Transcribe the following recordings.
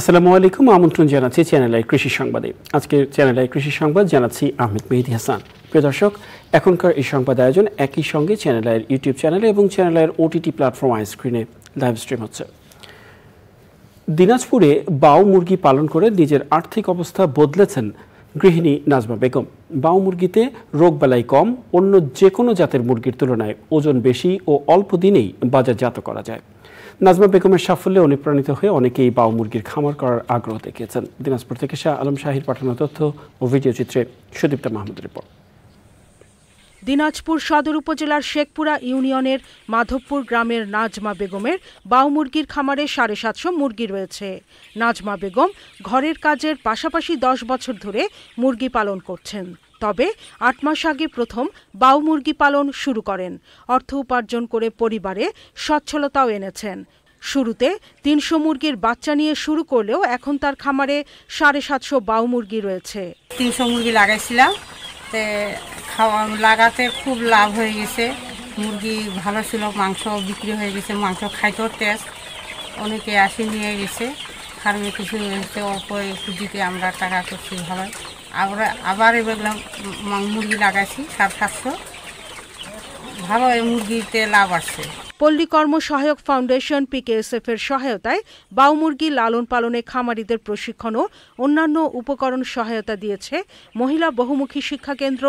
আসসালামু আলাইকুম আমন্ত্রণ জানাচ্ছি চ্যানেল আই কৃষি সংবাদে আজকের চ্যানেল আই কৃষি সংবাদ জানাচ্ছি আহমেদ মেহেদি হাসান প্রিয় দর্শক এখনকার এই সংবাদ আয়োজন একই সঙ্গে চ্যানেল আইয়ের ইউটিউব চ্যানেলে এবং চ্যানেল আইয়ের ওটিটি প্ল্যাটফর্ম আইস্ক্রিনে লাইভ স্ট্রিম হচ্ছে দিনাজপুরে বাউ মুরগি পালন করে নিজের আর্থিক অবস্থা বদলেছেন গৃহিণী নাজমা বেগম বাউ মুরগিতে রোগ বেলাই কম অন্য যে কোনো জাতের মুরগির তুলনায় ওজন বেশি ও অল্প দিনেই বাজারজাত করা যায় নাজমা বেগমের সাফল্যে অনুপ্রাণিত হয়ে অনেকেই বাউ মুরগির খামার করার আগ্রহ দেখিয়েছেন দিনাজপুর থেকে শাহ আলম শাহির পাঠানো তথ্য ও ভিডিও চিত্রে সুদীপ্তা মাহমুদ রিপোর্ট দিনাজপুর সদর উপজেলার শেখপুরা ইউনিয়নের মাধবপুর গ্রামের নাজমা বেগমের বাউ মুরগির খামারে সাড়ে সাতশো মুরগি রয়েছে নাজমা বেগম ঘরের কাজের পাশাপাশি দশ বছর ধরে মুরগি পালন করছেন তবে আট মাস আগে প্রথম বাউ মুরগি পালন শুরু করেন অর্থ উপার্জন করে পরিবারে সচ্ছলতাও এনেছেন শুরুতে তিনশো মুরগির বাচ্চা নিয়ে শুরু করলেও এখন তার খামারে সাড়ে সাতশো বাউ মুরগি রয়েছে তিনশো মুরগি লাগাইছিলাম খাওয়া লাগাতে খুব লাভ হয়ে গেছে মুরগি ভালো ছিল মাংস বিক্রি হয়ে গেছে মাংস খাইতেও টেস্ট অনেকে আসে নিয়ে গেছে ফার্মে কিছু অল্প একটু দিতে আমরা টাকা করছি ভালো আমরা আবার এবার মুরগি লাগাইছি সাত সাতশো ভালো এই মুরগিতে লাভ আসছে পল্লীকর্ম সহায়ক ফাউন্ডেশন পিকেএসএফ এর সহায়তায় বাউমুরগি লালন পালনে খামারিদের প্রশিক্ষণ ও অন্যান্য উপকরণ সহায়তা দিয়েছে মহিলা বহুমুখী শিক্ষা কেন্দ্র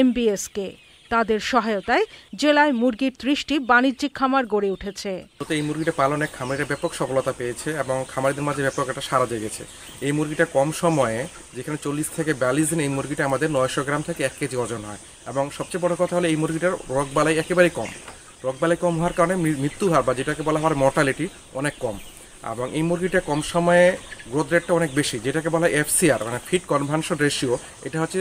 এমবিএসকে তাদের সহায়তায় জেলায় মুরগির ত্রিশটি বাণিজ্যিক খামার গড়ে উঠেছে এই মুরগিটা পালনে খামারের ব্যাপক সফলতা পেয়েছে এবং খামারিদের মাঝে ব্যাপক একটা সারা জেগেছে এই মুরগিটা কম সময়ে যেখানে চল্লিশ থেকে বিয়াল্লিশ দিন এই মুরগিটা আমাদের নয়শো গ্রাম থেকে এক কেজি ওজন হয় এবং সবচেয়ে বড় কথা হলো এই মুরগিটার বালাই একেবারেই কম বালাই কম হওয়ার কারণে মৃত্যু হার বা যেটাকে বলা হয় মর্টালিটি অনেক কম এবং এই মুরগিটা কম সময়ে গ্রোথ রেটটা অনেক বেশি যেটাকে বলা হয় এফসিআর মানে ফিট কনভানশন রেশিও এটা হচ্ছে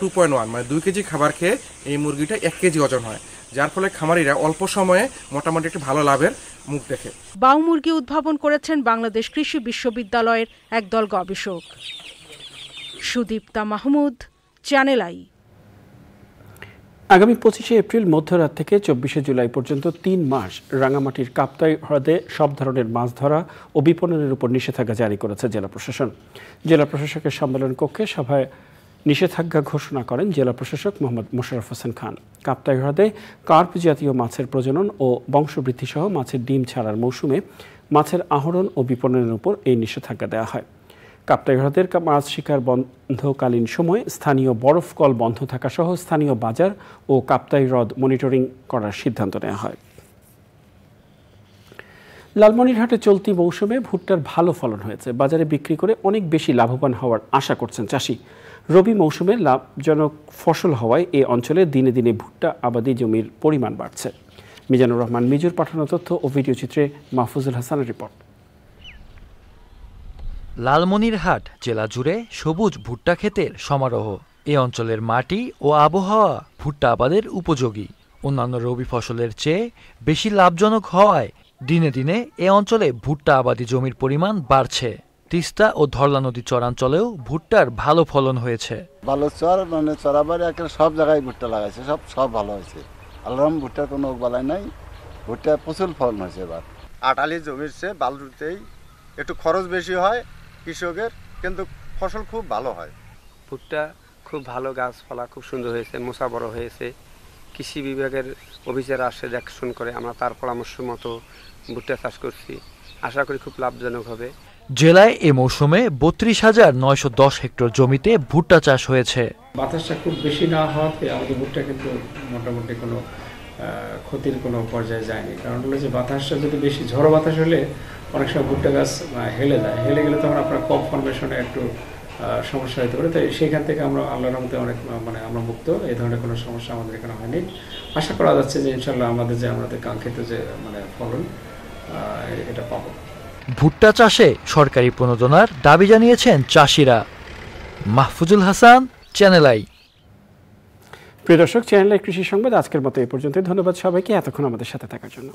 টু পয়েন্ট ওয়ান মানে দুই কেজি খাবার খেয়ে এই মুরগিটা এক কেজি ওজন হয় যার ফলে খামারিরা অল্প সময়ে মোটামুটি একটি ভালো লাভের মুখ দেখে বাউ মুরগি উদ্ভাবন করেছেন বাংলাদেশ কৃষি বিশ্ববিদ্যালয়ের একদল গবেষক সুদীপ্তা মাহমুদ চ্যানেল আই আগামী পঁচিশে এপ্রিল মধ্যরাত থেকে চব্বিশে জুলাই পর্যন্ত তিন মাস রাঙামাটির কাপ্তাই হ্রদে সব ধরনের মাছ ধরা ও বিপণনের উপর নিষেধাজ্ঞা জারি করেছে জেলা প্রশাসন জেলা প্রশাসকের সম্মেলন কক্ষে সভায় নিষেধাজ্ঞা ঘোষণা করেন জেলা প্রশাসক মোহাম্মদ মোশারফ হোসেন খান কাপ্তাই হ্রদে কার্প জাতীয় মাছের প্রজনন ও বংশবৃদ্ধি সহ মাছের ডিম ছাড়ার মৌসুমে মাছের আহরণ ও বিপণনের উপর এই নিষেধাজ্ঞা দেওয়া হয় কাপ্তাই হ্রদের মাছ শিকার বন্ধকালীন সময় স্থানীয় বরফ কল বন্ধ থাকা সহ স্থানীয় বাজার ও কাপ্তাই হ্রদ মনিটরিং করার সিদ্ধান্ত নেওয়া হয় লালমনিরহাটে চলতি মৌসুমে ভুট্টার ভালো ফলন হয়েছে বাজারে বিক্রি করে অনেক বেশি লাভবান হওয়ার আশা করছেন চাষি রবি মৌসুমে লাভজনক ফসল হওয়ায় এ অঞ্চলে দিনে দিনে ভুট্টা আবাদি জমির পরিমাণ বাড়ছে মিজানুর রহমান মিজুর পাঠানো তথ্য ও ভিডিও চিত্রে মাহফুজুল হাসানের রিপোর্ট লালমনিরহাট জেলা জুড়ে সবুজ ভুট্টা ক্ষেতের সমারোহ এ অঞ্চলের মাটি ও আবহাওয়া ভুট্টা আবাদের উপযোগী অন্যান্য রবি ফসলের চেয়ে বেশি লাভজনক হওয়ায় দিনে দিনে এ অঞ্চলে ভুট্টা আবাদি জমির পরিমাণ বাড়ছে তিস্তা ও ধরলা নদী চরাঞ্চলেও ভুট্টার ভালো ফলন হয়েছে ভালো চর মানে চরাবারে একটা সব জায়গায় ভুট্টা লাগাইছে সব সব ভালো হয়েছে আলরাম ভুট্টার কোনো বালাই নাই ভুট্টা প্রচুর ফলন হয়েছে এবার আটালি জমির চেয়ে বালুতেই একটু খরচ বেশি হয় কৃষকের কিন্তু ফসল খুব ভালো হয় ভুট্টা খুব ভালো গাছপালা খুব সুন্দর হয়েছে মোচা বড় হয়েছে কৃষি বিভাগের অফিসাররা আসে দেখাশুন করে আমরা তার পরামর্শ মতো ভুট্টা চাষ করছি আশা করি খুব লাভজনক হবে জেলায় এ মৌসুমে বত্রিশ হাজার নয়শো দশ হেক্টর জমিতে ভুট্টা চাষ হয়েছে বাতাসটা খুব বেশি না হওয়াতে আমাদের ভুট্টা কিন্তু মোটামুটি কোনো ক্ষতির কোনো পর্যায়ে যায়নি কারণ হলো যে বাতাসটা যদি বেশি ঝড়ো বাতাস হলে অনেক সময় ভুট্টা গাছ হেলে যায় হেলে গেলে তখন আপনার কম ফর্মেশনে একটু সমস্যা হতে পারে তাই সেখান থেকে আমরা আল্লাহর মধ্যে অনেক মানে আমরা মুক্ত এই ধরনের কোনো সমস্যা আমাদের এখানে হয়নি আশা করা যাচ্ছে যে ইনশাল্লাহ আমাদের যে আমাদের কাঙ্ক্ষিত যে মানে ফলন এটা পাবো ভুট্টা চাষে সরকারি প্রণোদনার দাবি জানিয়েছেন চাষিরা মাহফুজুল হাসান চ্যানেল আই প্রিয় দর্শক চ্যানেল কৃষি সংবাদ আজকের মতো এ পর্যন্ত ধন্যবাদ সবাইকে এতক্ষণ আমাদের সাথে থাকার জন্য